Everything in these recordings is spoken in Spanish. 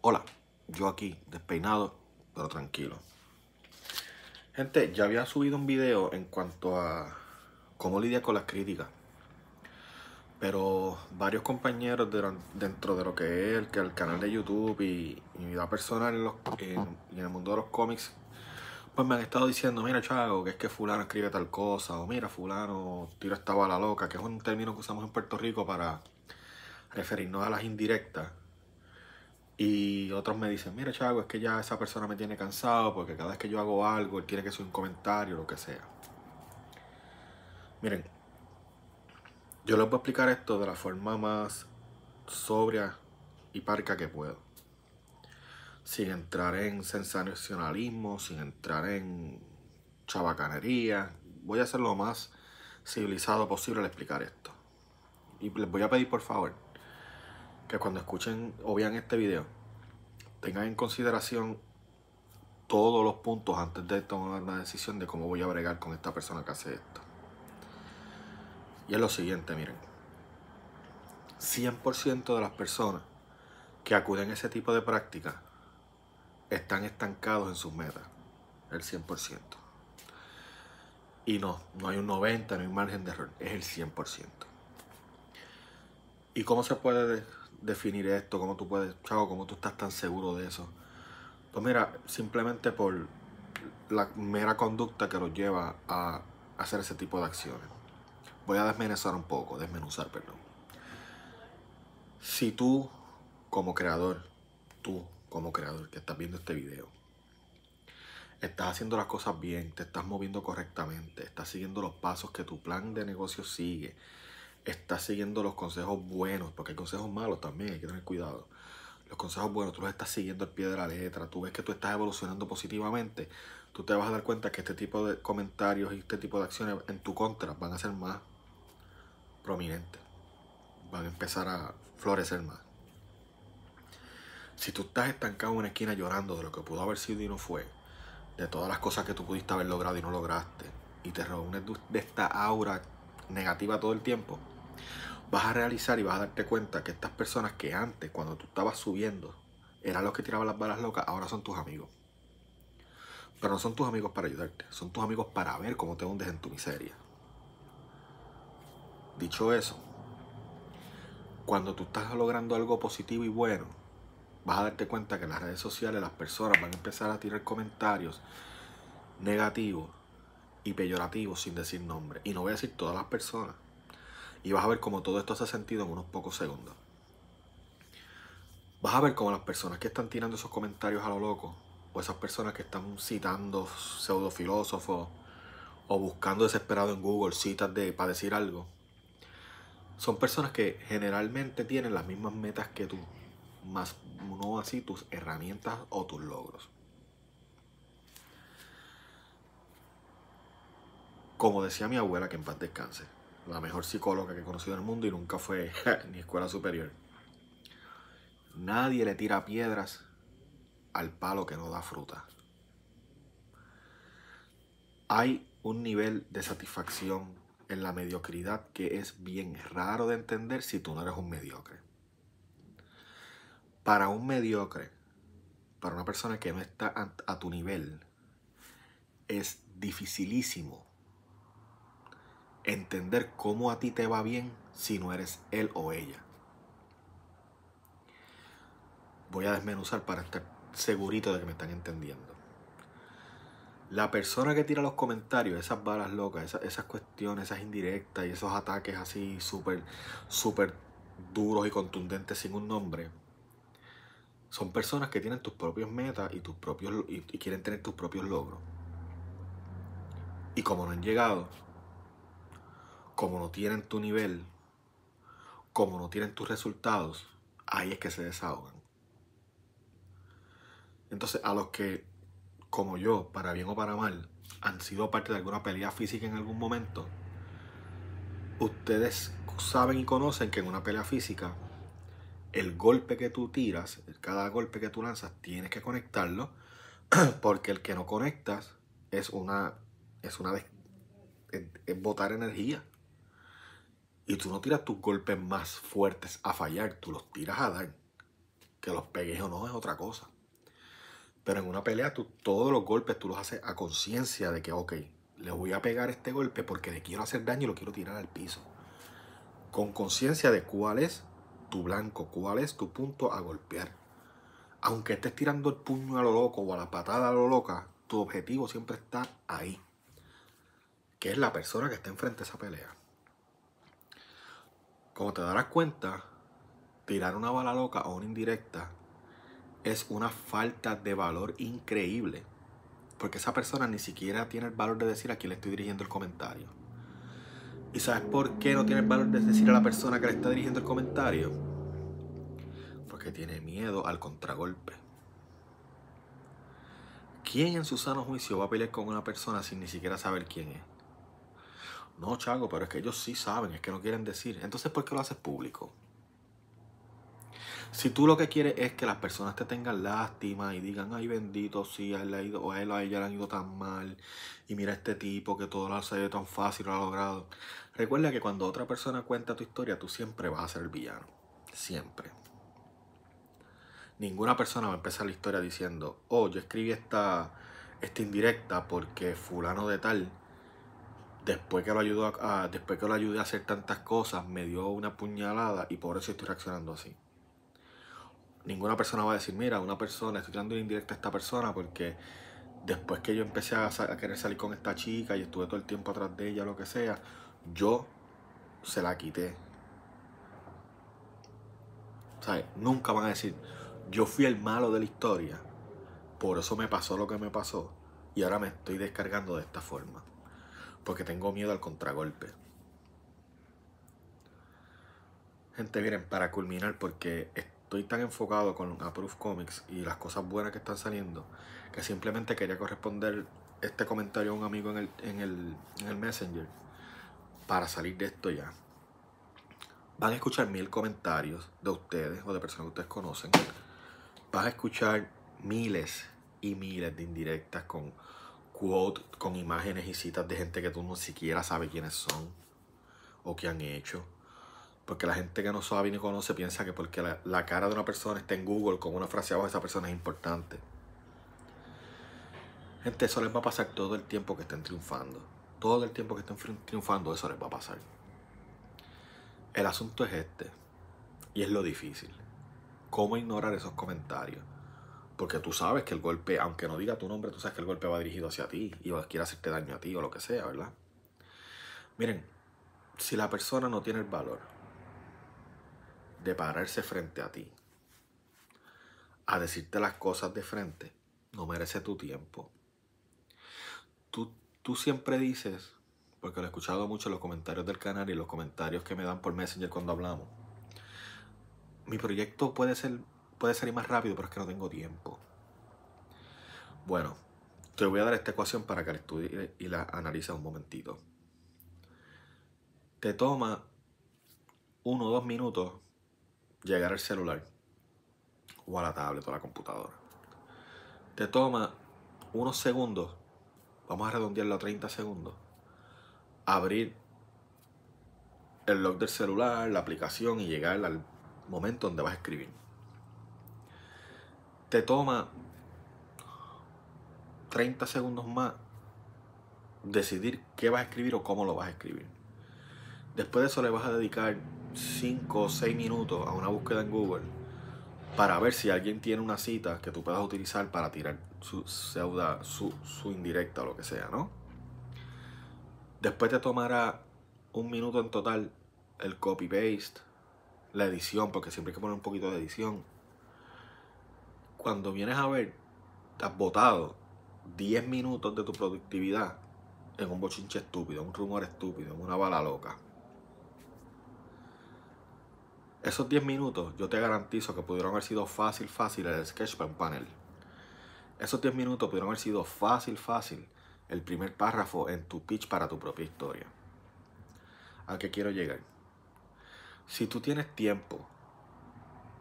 Hola, yo aquí, despeinado, pero tranquilo. Gente, ya había subido un video en cuanto a cómo lidiar con las críticas. Pero varios compañeros dentro de lo que es el, el canal de YouTube y, mi vida personal en, en el mundo de los cómics pues me han estado diciendo, mira Chago, que es que fulano escribe tal cosa, o mira fulano tira esta bala loca, que es un término que usamos en Puerto Rico para referirnos a las indirectas y otros me dicen, mire Chago, es que ya esa persona me tiene cansado porque cada vez que yo hago algo, él tiene que sea un comentario, o lo que sea. Miren, yo les voy a explicar esto de la forma más sobria y parca que puedo. Sin entrar en sensacionalismo, sin entrar en chabacanería. Voy a hacer lo más civilizado posible al explicar esto. Y les voy a pedir por favor que cuando escuchen o vean este video, tengan en consideración todos los puntos antes de tomar una decisión de cómo voy a bregar con esta persona que hace esto. Y es lo siguiente, miren. 100% de las personas que acuden a ese tipo de prácticas están estancados en sus metas. El 100%. Y no, no hay un 90, no hay margen de error. Es el 100%. ¿Y cómo se puede definir esto, cómo tú puedes, chavo, cómo tú estás tan seguro de eso. Pues mira, simplemente por la mera conducta que los lleva a hacer ese tipo de acciones. Voy a desmenuzar un poco, desmenuzar, perdón. Si tú, como creador, tú, como creador que estás viendo este video, estás haciendo las cosas bien, te estás moviendo correctamente, estás siguiendo los pasos que tu plan de negocio sigue, estás siguiendo los consejos buenos, porque hay consejos malos también, hay que tener cuidado. Los consejos buenos, tú los estás siguiendo al pie de la letra, tú ves que tú estás evolucionando positivamente, tú te vas a dar cuenta que este tipo de comentarios y este tipo de acciones en tu contra van a ser más prominentes, van a empezar a florecer más. Si tú estás estancado en una esquina llorando de lo que pudo haber sido y no fue, de todas las cosas que tú pudiste haber logrado y no lograste, y te reúnes de esta aura negativa todo el tiempo, vas a realizar y vas a darte cuenta que estas personas que antes, cuando tú estabas subiendo, eran los que tiraban las balas locas, ahora son tus amigos. Pero no son tus amigos para ayudarte, son tus amigos para ver cómo te hundes en tu miseria. Dicho eso, cuando tú estás logrando algo positivo y bueno, vas a darte cuenta que en las redes sociales las personas van a empezar a tirar comentarios negativos y peyorativo sin decir nombre. Y no voy a decir todas las personas. Y vas a ver cómo todo esto hace sentido en unos pocos segundos. Vas a ver cómo las personas que están tirando esos comentarios a lo loco, o esas personas que están citando pseudofilósofos, o buscando desesperado en Google citas de, para decir algo, son personas que generalmente tienen las mismas metas que tú, más no así tus herramientas o tus logros. Como decía mi abuela, que en paz descanse, la mejor psicóloga que he conocido en el mundo y nunca fue ni escuela superior. Nadie le tira piedras al palo que no da fruta. Hay un nivel de satisfacción en la mediocridad que es bien raro de entender si tú no eres un mediocre. Para un mediocre, para una persona que no está a tu nivel, es dificilísimo entender cómo a ti te va bien si no eres él o ella. Voy a desmenuzar para estar segurito de que me están entendiendo. La persona que tira los comentarios, esas balas locas, esas, cuestiones, esas indirectas y esos ataques así súper, súper duros y contundentes sin un nombre, son personas que tienen tus propios metas y, tus propios, y quieren tener tus propios logros. Y como no han llegado, como no tienen tu nivel, como no tienen tus resultados, ahí es que se desahogan. Entonces, a los que, como yo, para bien o para mal, han sido parte de alguna pelea física en algún momento, ustedes saben y conocen que en una pelea física, el golpe que tú tiras, cada golpe que tú lanzas, tienes que conectarlo, porque el que no conectas es una, es una, es, botar energía. Y tú no tiras tus golpes más fuertes a fallar, tú los tiras a dar. Que los pegues o no es otra cosa. Pero en una pelea, tú, todos los golpes tú los haces a conciencia de que, ok, le voy a pegar este golpe porque le quiero hacer daño y lo quiero tirar al piso. Con conciencia de cuál es tu blanco, cuál es tu punto a golpear. Aunque estés tirando el puño a lo loco o a la patada a lo loca, tu objetivo siempre está ahí, que es la persona que está enfrente de esa pelea. Como te darás cuenta, tirar una bala loca o una indirecta es una falta de valor increíble. Porque esa persona ni siquiera tiene el valor de decir a quién le estoy dirigiendo el comentario. ¿Y sabes por qué no tiene el valor de decir a la persona que le está dirigiendo el comentario? Porque tiene miedo al contragolpe. ¿Quién en su sano juicio va a pelear con una persona sin ni siquiera saber quién es? No, Chago, pero es que ellos sí saben, es que no quieren decir. Entonces, ¿por qué lo haces público? Si tú lo que quieres es que las personas te tengan lástima y digan, ay bendito, sí, a él, o a él o ella le han ido tan mal, y mira a este tipo que todo lo ha salido tan fácil, lo ha logrado. Recuerda que cuando otra persona cuenta tu historia, tú siempre vas a ser el villano. Siempre. Ninguna persona va a empezar la historia diciendo, oh, yo escribí esta, esta indirecta porque fulano de tal después que lo ayudó a, después que lo ayudé a hacer tantas cosas, me dio una puñalada y por eso estoy reaccionando así. Ninguna persona va a decir, mira, una persona, estoy dando indirecta a esta persona porque después que yo empecé a, querer salir con esta chica y estuve todo el tiempo atrás de ella, lo que sea, yo se la quité. Nunca van a decir, yo fui el malo de la historia, por eso me pasó lo que me pasó y ahora me estoy descargando de esta forma. Porque tengo miedo al contragolpe. Gente, miren, para culminar, porque estoy tan enfocado con Approve Comics y las cosas buenas que están saliendo, que simplemente quería corresponder este comentario a un amigo en el, Messenger para salir de esto ya. Van a escuchar mil comentarios de ustedes o de personas que ustedes conocen. Van a escuchar miles y miles de indirectas con quote con imágenes y citas de gente que tú no siquiera sabes quiénes son o qué han hecho. Porque la gente que no sabe ni conoce piensa que porque la, cara de una persona está en Google con una frase abajo, esa persona es importante. Gente, eso les va a pasar todo el tiempo que estén triunfando. Todo el tiempo que estén triunfando, eso les va a pasar. El asunto es este, y es lo difícil. ¿Cómo ignorar esos comentarios? Porque tú sabes que el golpe, aunque no diga tu nombre, tú sabes que el golpe va dirigido hacia ti y quiere hacerte daño a ti o lo que sea, ¿verdad? Miren, si la persona no tiene el valor de pararse frente a ti, a decirte las cosas de frente, no merece tu tiempo. Tú, tú siempre dices, porque lo he escuchado mucho en los comentarios del canal y los comentarios que me dan por Messenger cuando hablamos, mi proyecto puede ser puede salir más rápido, pero es que no tengo tiempo. Bueno, te voy a dar esta ecuación para que la estudies y la analices un momentito. Te toma uno o dos minutos llegar al celular o a la tablet o a la computadora. Te toma unos segundos, vamos a redondearlo a 30 segundos, abrir el log del celular, la aplicación y llegar al momento donde vas a escribir te toma 30 segundos más decidir qué vas a escribir o cómo lo vas a escribir. Después de eso le vas a dedicar 5 o 6 minutos a una búsqueda en Google para ver si alguien tiene una cita que tú puedas utilizar para tirar su su, su indirecta o lo que sea, ¿no? Después te tomará un minuto en total el copy-paste, la edición, porque siempre hay que poner un poquito de edición cuando vienes a ver, has botado 10 minutos de tu productividad en un bochinche estúpido, un rumor estúpido, en una bala loca. Esos 10 minutos, yo te garantizo que pudieron haber sido fácil, fácil el sketch un panel. Esos 10 minutos pudieron haber sido fácil, fácil el primer párrafo en tu pitch para tu propia historia. ¿A qué quiero llegar? Si tú tienes tiempo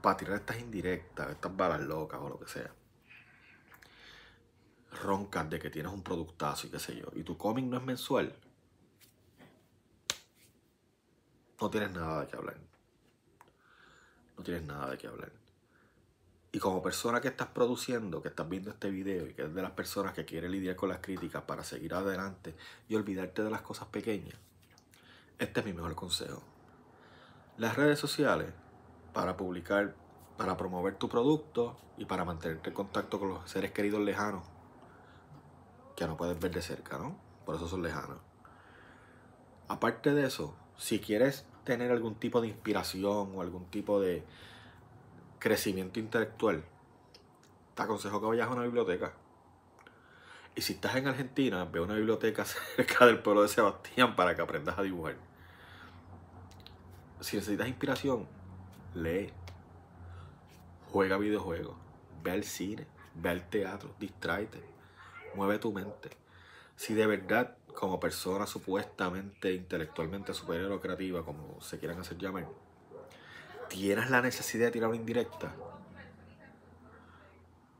para tirar estas indirectas, estas balas locas o lo que sea. Roncas de que tienes un productazo y qué sé yo, y tu cómic no es mensual, no tienes nada de qué hablar. No tienes nada de qué hablar. Y como persona que estás produciendo, que estás viendo este video y que es de las personas que quiere lidiar con las críticas para seguir adelante y olvidarte de las cosas pequeñas, este es mi mejor consejo. Las redes sociales para publicar, para promover tu producto y para mantenerte en contacto con los seres queridos lejanos que no puedes ver de cerca, ¿no? Por eso son lejanos. Aparte de eso, si quieres tener algún tipo de inspiración o algún tipo de crecimiento intelectual, te aconsejo que vayas a una biblioteca. Y si estás en Argentina, ve una biblioteca cerca del pueblo de Sebastián para que aprendas a dibujar. Si necesitas inspiración, lee, juega videojuegos, ve al cine, ve al teatro, distráete, mueve tu mente. Si de verdad, como persona supuestamente intelectualmente superior o creativa, como se quieran hacer llamar, tienes la necesidad de tirar una indirecta,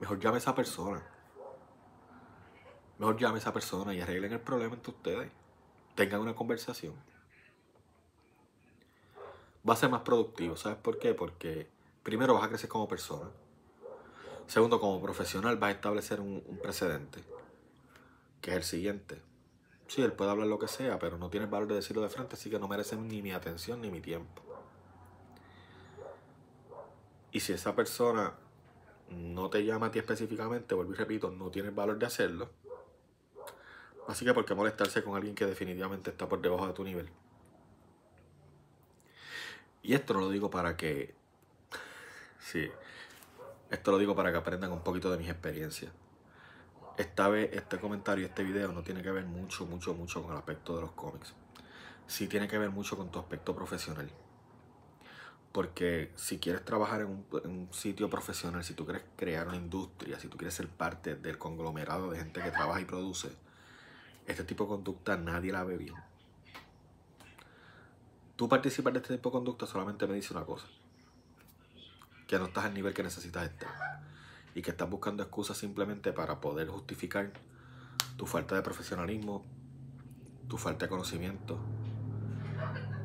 mejor llame a esa persona. Mejor llame a esa persona y arreglen el problema entre ustedes. Tengan una conversación va a ser más productivo. ¿Sabes por qué? Porque primero vas a crecer como persona. Segundo, como profesional vas a establecer un, precedente, que es el siguiente. Sí, él puede hablar lo que sea, pero no tiene valor de decirlo de frente, así que no merece ni mi atención ni mi tiempo. Y si esa persona no te llama a ti específicamente, vuelvo y repito, no tiene valor de hacerlo. Así que, ¿por qué molestarse con alguien que definitivamente está por debajo de tu nivel? Y esto lo digo para que... Sí, esto lo digo para que aprendan un poquito de mis experiencias. Esta vez, este comentario, y este video no tiene que ver mucho, mucho, mucho con el aspecto de los cómics. Sí tiene que ver mucho con tu aspecto profesional. Porque si quieres trabajar en un, sitio profesional, si tú quieres crear una industria, si tú quieres ser parte del conglomerado de gente que trabaja y produce, este tipo de conducta nadie la ve bien tú participar de este tipo de conducta solamente me dice una cosa. Que no estás al nivel que necesitas estar. Y que estás buscando excusas simplemente para poder justificar tu falta de profesionalismo, tu falta de conocimiento,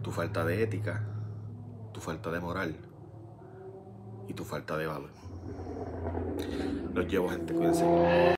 tu falta de ética, tu falta de moral y tu falta de valor. Los llevo, gente. Cuídense.